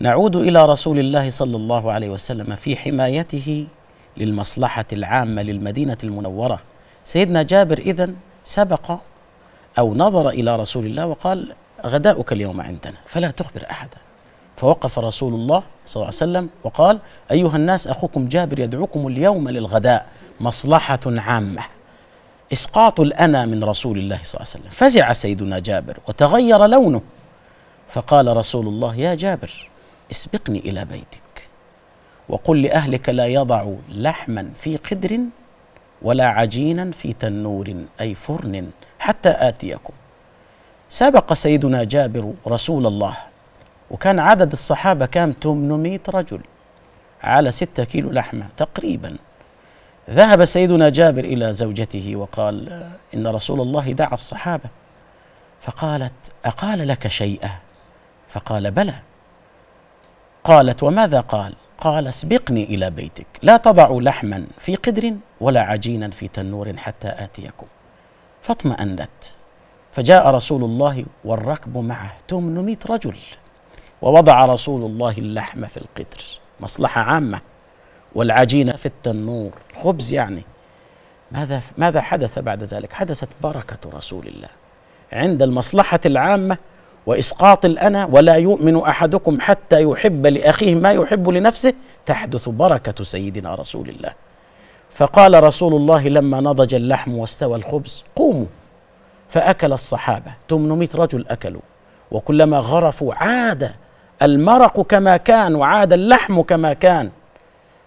نعود الى رسول الله صلى الله عليه وسلم في حمايته للمصلحه العامه للمدينه المنوره سيدنا جابر اذا سبق او نظر الى رسول الله وقال غداؤك اليوم عندنا فلا تخبر احدا فوقف رسول الله صلى الله عليه وسلم وقال ايها الناس اخوكم جابر يدعوكم اليوم للغداء مصلحه عامه اسقاط الانا من رسول الله صلى الله عليه وسلم فزع سيدنا جابر وتغير لونه فقال رسول الله يا جابر اسبقني إلى بيتك وقل لأهلك لا يضعوا لحما في قدر ولا عجينا في تنور أي فرن حتى آتيكم سبق سيدنا جابر رسول الله وكان عدد الصحابة كام 800 رجل على ستة كيلو لحمة تقريبا ذهب سيدنا جابر إلى زوجته وقال إن رسول الله دعا الصحابة فقالت أقال لك شيئا فقال بلى قالت وماذا قال قال اسبقني الى بيتك لا تضعوا لحما في قدر ولا عجينا في تنور حتى اتيكم فاطمأنت فجاء رسول الله والركب معه 800 رجل ووضع رسول الله اللحم في القدر مصلحة عامة والعجينة في التنور الخبز يعني ماذا ماذا حدث بعد ذلك؟ حدثت بركة رسول الله عند المصلحة العامة واسقاط الانا ولا يؤمن احدكم حتى يحب لاخيه ما يحب لنفسه تحدث بركه سيدنا رسول الله فقال رسول الله لما نضج اللحم واستوى الخبز قوموا فاكل الصحابه 800 رجل اكلوا وكلما غرفوا عاد المرق كما كان وعاد اللحم كما كان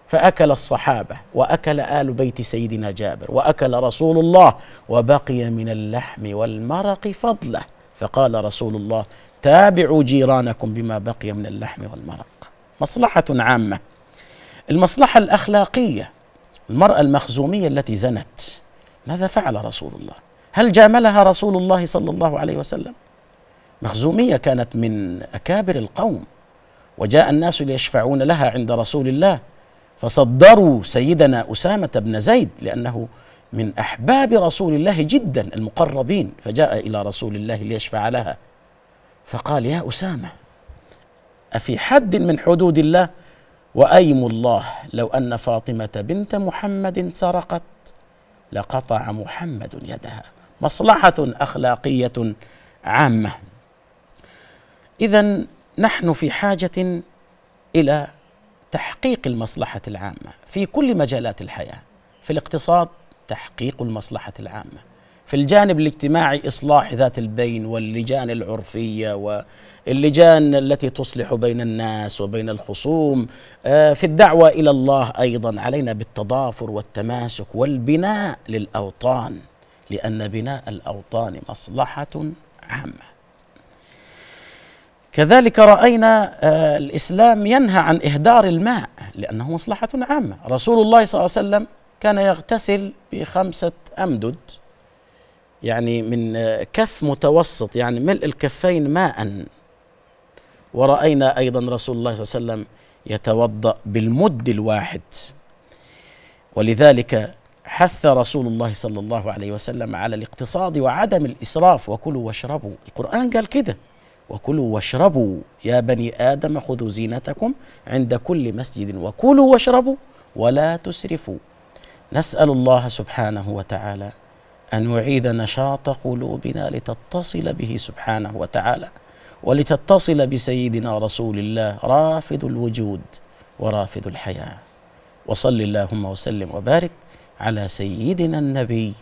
فأكل الصحابة وأكل آل بيت سيدنا جابر وأكل رسول الله وبقي من اللحم والمرق فضله فقال رسول الله تابعوا جيرانكم بما بقي من اللحم والمرق مصلحة عامة المصلحة الأخلاقية المرأة المخزومية التي زنت ماذا فعل رسول الله هل جاملها رسول الله صلى الله عليه وسلم مخزومية كانت من أكابر القوم وجاء الناس ليشفعون لها عند رسول الله فصدروا سيدنا أسامة بن زيد لأنه من أحباب رسول الله جدا المقربين فجاء إلى رسول الله ليشفع لها فقال يا أسامة أفي حد من حدود الله وأيم الله لو أن فاطمة بنت محمد سرقت لقطع محمد يدها مصلحة أخلاقية عامة إذا نحن في حاجة إلى تحقيق المصلحة العامة في كل مجالات الحياة في الاقتصاد تحقيق المصلحة العامة في الجانب الاجتماعي إصلاح ذات البين واللجان العرفية واللجان التي تصلح بين الناس وبين الخصوم آه، في الدعوة إلى الله أيضا علينا بالتضافر والتماسك والبناء للأوطان لأن بناء الأوطان مصلحة عامة كذلك رأينا آه، الإسلام ينهى عن إهدار الماء لأنه مصلحة عامة رسول الله صلى الله عليه وسلم كان يغتسل بخمسة أمدد يعني من آه، كف متوسط يعني ملء الكفين ماء ورأينا أيضا رسول الله صلى الله عليه وسلم يتوضأ بالمد الواحد ولذلك حث رسول الله صلى الله عليه وسلم على الاقتصاد وعدم الإسراف وكلوا واشربوا القرآن قال كده وكلوا واشربوا يا بني آدم خذوا زينتكم عند كل مسجد وكلوا واشربوا ولا تسرفوا نسال الله سبحانه وتعالى ان يعيد نشاط قلوبنا لتتصل به سبحانه وتعالى ولتتصل بسيدنا رسول الله رافض الوجود ورافض الحياه وصل اللهم وسلم وبارك على سيدنا النبي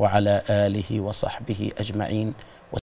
وعلى اله وصحبه اجمعين